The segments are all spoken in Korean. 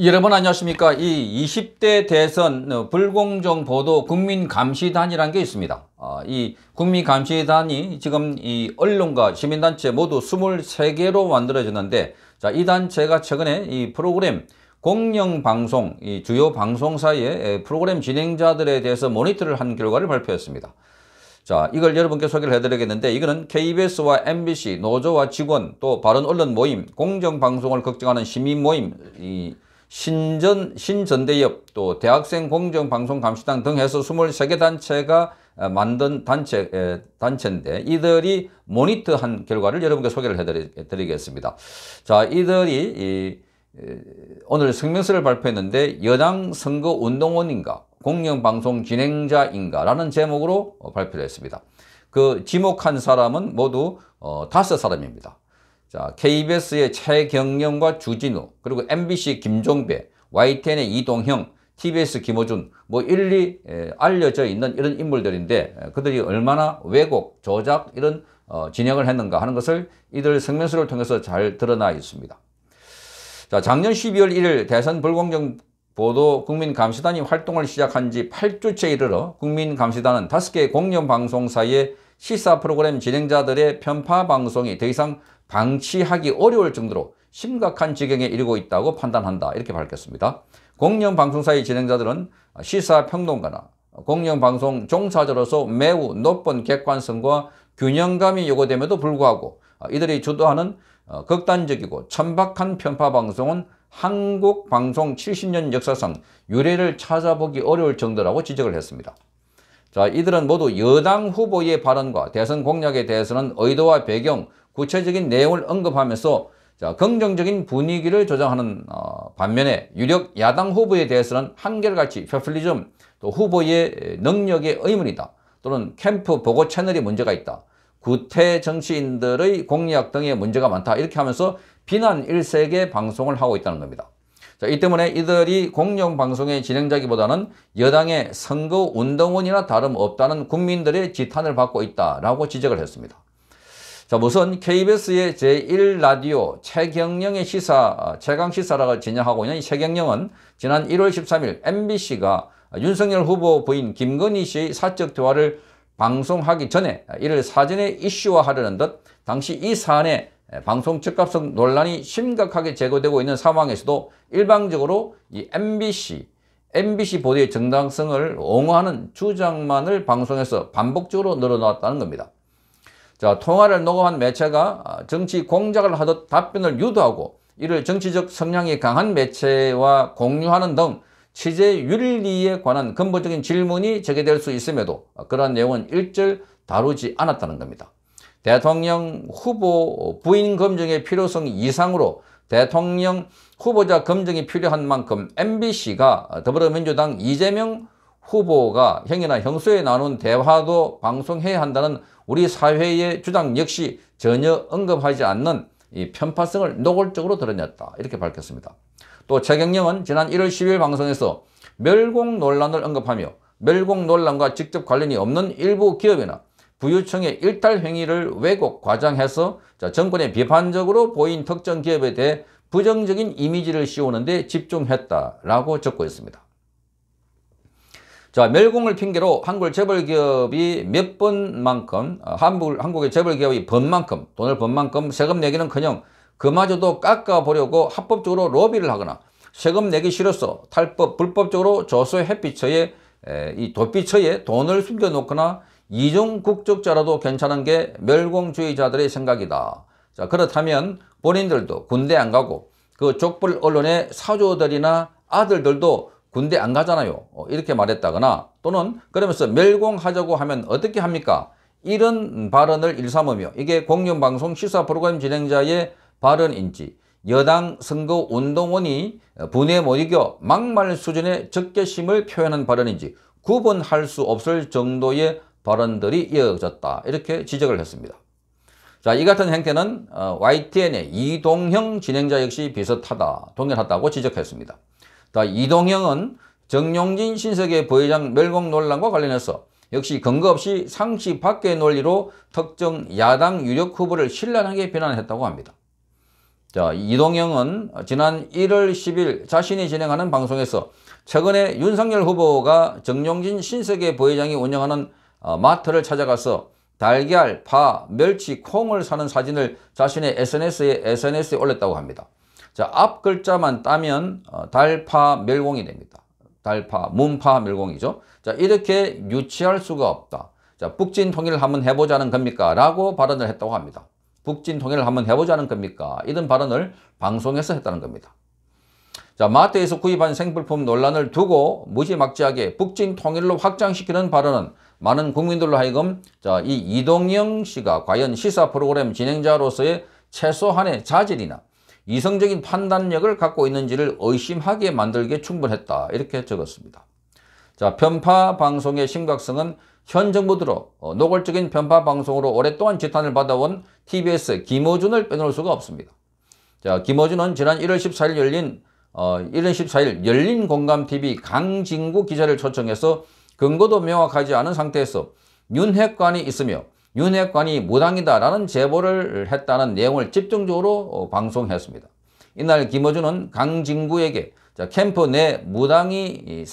여러분 안녕하십니까 이 20대 대선 어, 불공정 보도 국민감시단이란게 있습니다 어, 이 국민감시단이 지금 이 언론과 시민단체 모두 23개로 만들어졌는데 자 이 단체가 최근에 이 프로그램 공영방송 이 주요 방송사의 프로그램 진행자들에 대해서 모니터를 한 결과를 발표했습니다 자 이걸 여러분께 소개를 해드리겠는데 이거는 KBS와 MBC 노조와 직원 또 바른 언론 모임 공정방송을 걱정하는 시민 모임 이 신전, 신전대협 또 대학생 공정방송감시단 등 해서 23개 단체가 어, 만든 단체, 단체인데 이들이 모니터한 결과를 여러분께 소개를 해드리겠습니다. 자, 이들이 이, 오늘 성명서를 발표했는데 여당 선거 운동원인가 공영방송 진행자인가 라는 제목으로 어, 발표를 했습니다. 그 지목한 사람은 모두 어, 다섯 사람입니다. 자, KBS의 최경영과 주진우, 그리고 MBC 김종배, YTN의 이동형, TBS 김호준 뭐 일리 알려져 있는 이런 인물들인데 그들이 얼마나 왜곡, 조작 이런 어, 진행을 했는가 하는 것을 이들 생명수를 통해서 잘 드러나 있습니다. 자, 작년 12월 1일 대선 불공정 보도 국민감시단이 활동을 시작한 지 8주째 이르러 국민감시단은 5개의 공영방송사에 시사 프로그램 진행자들의 편파 방송이 더 이상 방치하기 어려울 정도로 심각한 지경에 이르고 있다고 판단한다 이렇게 밝혔습니다. 공영방송사의 진행자들은 시사평론가나 공영방송 종사자로서 매우 높은 객관성과 균형감이 요구됨에도 불구하고 이들이 주도하는 극단적이고 천박한 편파방송은 한국 방송 70년 역사상 유례를 찾아보기 어려울 정도라고 지적을 했습니다. 자, 이들은 모두 여당 후보의 발언과 대선 공약에 대해서는 의도와 배경, 구체적인 내용을 언급하면서 자, 긍정적인 분위기를 조장하는 어, 반면에 유력 야당 후보에 대해서는 한결같이 페플리즘, 또 후보의 능력의 의문이다. 또는 캠프 보고 채널이 문제가 있다. 구태 정치인들의 공약 등의 문제가 많다. 이렇게 하면서 비난 일색의 방송을 하고 있다는 겁니다. 자, 이 때문에 이들이 공영 방송의 진행자기보다는 여당의 선거 운동원이나 다름없다는 국민들의 지탄을 받고 있다라고 지적을 했습니다. 자, 우선 KBS의 제1라디오 최경령의 시사, 아, 최강시사라고 진행하고 있는 이 최경령은 지난 1월 13일 MBC가 윤석열 후보 부인 김건희 씨의 사적 대화를 방송하기 전에 이를 사전에 이슈화하려는 듯 당시 이 사안에 예, 방송 적값성 논란이 심각하게 제거되고 있는 상황에서도 일방적으로 이 MBC, MBC 보도의 정당성을 옹호하는 주장만을 방송에서 반복적으로 늘어놓다는 겁니다. 자, 통화를 녹음한 매체가 아, 정치 공작을 하듯 답변을 유도하고 이를 정치적 성향이 강한 매체와 공유하는 등 취재 윤리에 관한 근본적인 질문이 제기될 수 있음에도 그러한 내용은 일절 다루지 않았다는 겁니다. 대통령 후보 부인 검증의 필요성 이상으로 대통령 후보자 검증이 필요한 만큼 MBC가 더불어민주당 이재명 후보가 형이나 형수에 나눈 대화도 방송해야 한다는 우리 사회의 주장 역시 전혀 언급하지 않는 이 편파성을 노골적으로 드러냈다 이렇게 밝혔습니다. 또 최경영은 지난 1월 10일 방송에서 멸공 논란을 언급하며 멸공 논란과 직접 관련이 없는 일부 기업이나 부유층의 일탈 행위를 왜곡, 과장해서 정권에 비판적으로 보인 특정 기업에 대해 부정적인 이미지를 씌우는 데 집중했다라고 적고 있습니다. 자, 멸공을 핑계로 한국 재벌기업이 몇 번만큼, 어, 한국, 한국의 재벌기업이 번만큼, 돈을 번만큼 세금 내기는커녕 그마저도 깎아보려고 합법적으로 로비를 하거나 세금 내기 싫어서 탈법, 불법적으로 조세 햇빛처에, 이 도피처에 돈을 숨겨놓거나 이중국적자라도 괜찮은 게 멸공주의자들의 생각이다. 자 그렇다면 본인들도 군대 안 가고 그 족불 언론의 사조들이나 아들들도 군대 안 가잖아요. 어, 이렇게 말했다거나 또는 그러면서 멸공하자고 하면 어떻게 합니까? 이런 발언을 일삼으며 이게 공영방송 시사 프로그램 진행자의 발언인지 여당 선거운동원이 분해 못 이겨 막말 수준의 적개심을 표현한 발언인지 구분할 수 없을 정도의 발언들이 이어졌다 이렇게 지적을 했습니다. 자, 이 같은 행태는 어, YTN의 이동형 진행자 역시 비슷하다, 동일하다고 지적했습니다. 자, 이동형은 정용진 신세계 부회장 멸공 논란과 관련해서 역시 근거 없이 상시 밖의 논리로 특정 야당 유력 후보를 신랄하게 비난했다고 합니다. 자, 이동형은 지난 1월 10일 자신이 진행하는 방송에서 최근에 윤석열 후보가 정용진 신세계 부회장이 운영하는 어, 마트를 찾아가서 달걀, 파, 멸치, 콩을 사는 사진을 자신의 SNS에 SNS에 올렸다고 합니다. 자, 앞 글자만 따면 어, 달파 멸공이 됩니다. 달파, 문파 멸공이죠. 자, 이렇게 유치할 수가 없다. 자, 북진 통일을 한번 해보자는 겁니까? 라고 발언을 했다고 합니다. 북진 통일을 한번 해보자는 겁니까? 이런 발언을 방송에서 했다는 겁니다. 자, 마트에서 구입한 생불품 논란을 두고 무지막지하게 북진 통일로 확장시키는 발언은 많은 국민들로 하여금 자, 이 이동영 씨가 과연 시사 프로그램 진행자로서의 최소한의 자질이나 이성적인 판단력을 갖고 있는지를 의심하게 만들게 충분했다. 이렇게 적었습니다. 자, 편파 방송의 심각성은 현 정부 들어 어, 노골적인 편파 방송으로 오랫동안 지탄을 받아온 TBS 김호준을 빼놓을 수가 없습니다. 자, 김호준은 지난 1월 14일 열린 어, 1월 14일 열린 공감TV 강진구 기자를 초청해서 근거도 명확하지 않은 상태에서 윤핵관이 있으며 윤핵관이 무당이다라는 제보를 했다는 내용을 집중적으로 어, 방송했습니다. 이날 김어준은 강진구에게 캠프 내 무당이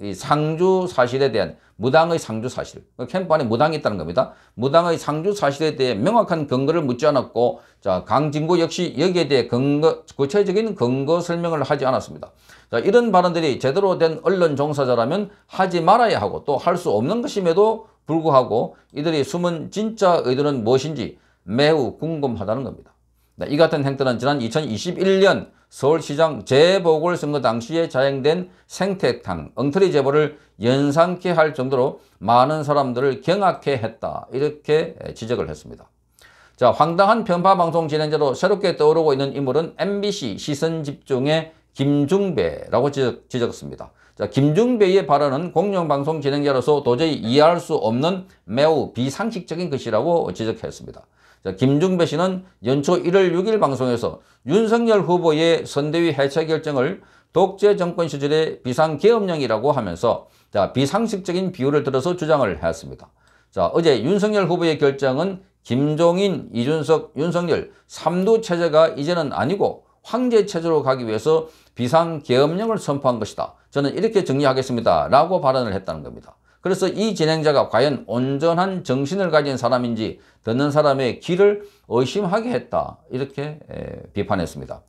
이 상주 사실에 대한 무당의 상주 사실 캠프 안에 무당이 있다는 겁니다. 무당의 상주 사실에 대해 명확한 근거를 묻지 않았고 자 강진구 역시 여기에 대해 근거 구체적인 근거 설명을 하지 않았습니다. 자 이런 발언들이 제대로 된 언론 종사자라면 하지 말아야 하고 또 할 수 없는 것임에도 불구하고 이들이 숨은 진짜 의도는 무엇인지 매우 궁금하다는 겁니다. 네, 이 같은 행태는 지난 2021년 서울시장 재보궐선거 당시에 자행된 생태탕, 엉터리 제보를 연상케 할 정도로 많은 사람들을 경악해 했다. 이렇게 지적을 했습니다. 자, 황당한 편파방송 진행자로 새롭게 떠오르고 있는 인물은 MBC 시선집중의 김중배라고 지적, 지적했습니다. 자, 김중배의 발언은 공영방송 진행자로서 도저히 이해할 수 없는 매우 비상식적인 것이라고 지적했습니다. 자, 김중배 씨는 연초 1월 6일 방송에서 윤석열 후보의 선대위 해체 결정을 독재 정권 시절의 비상계엄령이라고 하면서 자, 비상식적인 비유를 들어서 주장을 했습니다. 자, 어제 윤석열 후보의 결정은 김종인, 이준석, 윤석열 3두 체제가 이제는 아니고 황제 체제로 가기 위해서 비상계엄령을 선포한 것이다. 저는 이렇게 정리하겠습니다. 라고 발언을 했다는 겁니다. 그래서 이 진행자가 과연 온전한 정신을 가진 사람인지 듣는 사람의 귀를 의심하게 했다. 이렇게 비판했습니다.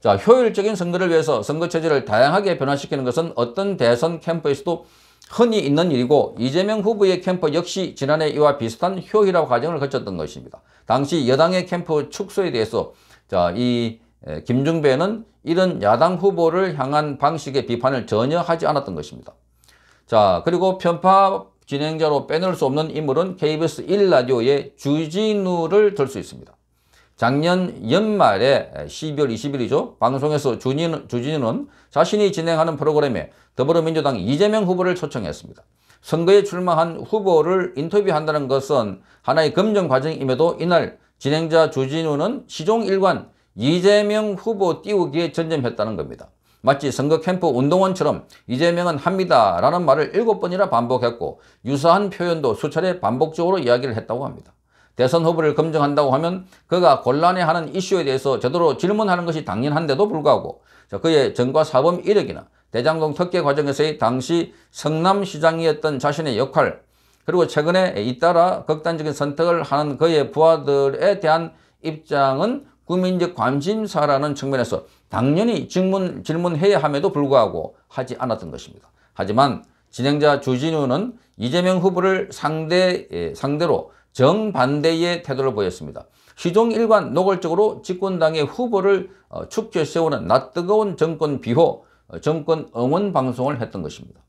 자, 효율적인 선거를 위해서 선거체제를 다양하게 변화시키는 것은 어떤 대선 캠프에서도 흔히 있는 일이고 이재명 후보의 캠프 역시 지난해 이와 비슷한 효율화 과정을 거쳤던 것입니다. 당시 여당의 캠프 축소에 대해서 자, 이 김중배는 이런 야당 후보를 향한 방식의 비판을 전혀 하지 않았던 것입니다. 자, 그리고 편파 진행자로 빼놓을 수 없는 인물은 KBS 1라디오의 주진우를 들 수 있습니다. 작년 연말에 12월 20일이죠. 방송에서 주진, 주진우는 자신이 진행하는 프로그램에 더불어민주당 이재명 후보를 초청했습니다. 선거에 출마한 후보를 인터뷰한다는 것은 하나의 검증 과정임에도 이날 진행자 주진우는 시종일관 이재명 후보 띄우기에 전념했다는 겁니다. 마치 선거 캠프 운동원처럼 이재명은 합니다 라는 말을 7번이나 반복했고 유사한 표현도 수차례 반복적으로 이야기를 했다고 합니다. 대선 후보를 검증한다고 하면 그가 곤란해하는 이슈에 대해서 제대로 질문하는 것이 당연한데도 불구하고 그의 전과 사범 이력이나 대장동 특혜 과정에서의 당시 성남시장이었던 자신의 역할 그리고 최근에 잇따라 극단적인 선택을 하는 그의 부하들에 대한 입장은 국민적 관심사라는 측면에서 당연히 질문, 질문해야 함에도 불구하고 하지 않았던 것입니다. 하지만 진행자 주진우는 이재명 후보를 상대, 예, 상대로 정반대의 태도를 보였습니다. 시종 일관 노골적으로 집권당의 후보를 어, 축제 세우는 낯뜨거운 정권 비호, 어, 정권 응원 방송을 했던 것입니다.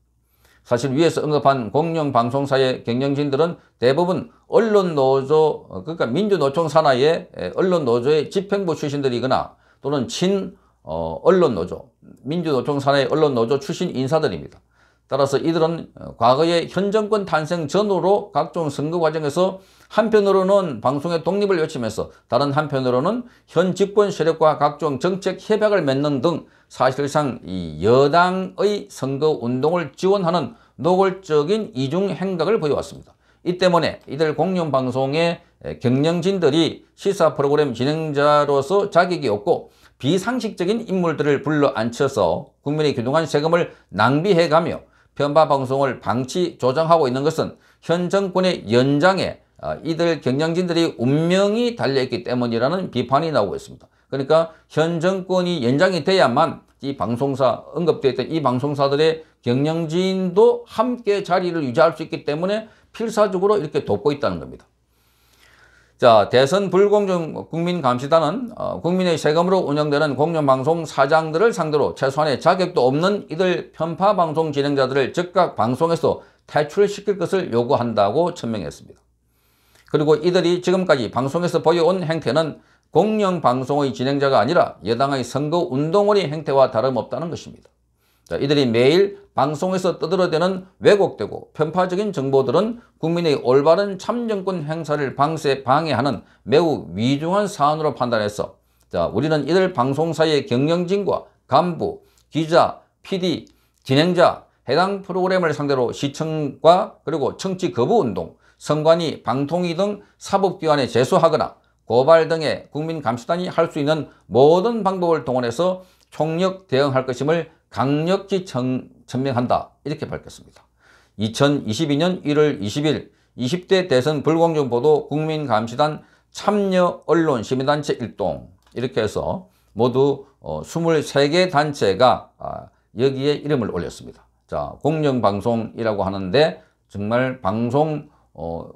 사실 위에서 언급한 공영방송사의 경영진들은 대부분 언론노조, 어, 그러니까 민주노총 산하의 언론노조의 집행부 출신들이거나 또는 친 어, 언론노조, 민주노총 산의 언론노조 출신 인사들입니다. 따라서 이들은 어, 과거의 현 정권 탄생 전후로 각종 선거 과정에서 한편으로는 방송의 독립을 요침해서 다른 한편으로는 현 집권 세력과 각종 정책 협약을 맺는 등 사실상 이 여당의 선거 운동을 지원하는 노골적인 이중 행각을 보여왔습니다. 이 때문에 이들 공룡 방송의 경영진들이 시사 프로그램 진행자로서 자격이 없고 비상식적인 인물들을 불러 앉혀서 국민이그동한 세금을 낭비해가며 편파방송을 방치 조정하고 있는 것은 현 정권의 연장에 어, 이들 경영진들이 운명이 달려있기 때문이라는 비판이 나오고 있습니다. 그러니까 현 정권이 연장이 돼야만 이 방송사 언급되어있던이 방송사들의 경영진도 함께 자리를 유지할 수 있기 때문에 필사적으로 이렇게 돕고 있다는 겁니다. 자, 대선 불공정 국민 감시단은 어, 국민의 세금으로 운영되는 공영방송 사장들을 상대로 최소한의 자격도 없는 이들 편파 방송 진행자들을 즉각 방송에서 퇴출시킬 것을 요구한다고 천명했습니다. 그리고 이들이 지금까지 방송에서 보여온 행태는 공영방송의 진행자가 아니라 여당의 선거운동원의 행태와 다름없다는 것입니다. 자, 이들이 매일 방송에서 떠들어대는 왜곡되고 편파적인 정보들은 국민의 올바른 참정권 행사를 방세, 방해하는 매우 위중한 사안으로 판단해서 자, 우리는 이들 방송사의 경영진과 간부, 기자, PD, 진행자, 해당 프로그램을 상대로 시청과 그리고 청취 거부운동, 선관위, 방통위 등 사법기관에 제소하거나 고발 등의 국민감시단이 할 수 있는 모든 방법을 동원해서 총력 대응할 것임을 강력히 정, 천명한다 이렇게 밝혔습니다. 2022년 1월 20일 20대 대선 불공정 보도 국민감시단 참여 언론 시민단체 일동 이렇게 해서 모두 23개 어, 단체가 아, 여기에 이름을 올렸습니다. 자, 공영방송이라고 하는데 정말 방송 어,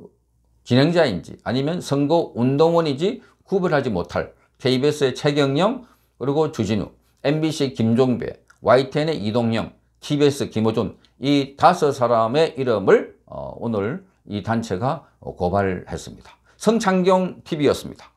진행자인지 아니면 선거 운동원인지 구별하지 못할 KBS의 최경영 그리고 주진우, MBC 김종배, YTN의 이동영, TBS 김호준 이 다섯 사람의 이름을 어, 오늘 이 단체가 고발했습니다. 성창경 TV였습니다.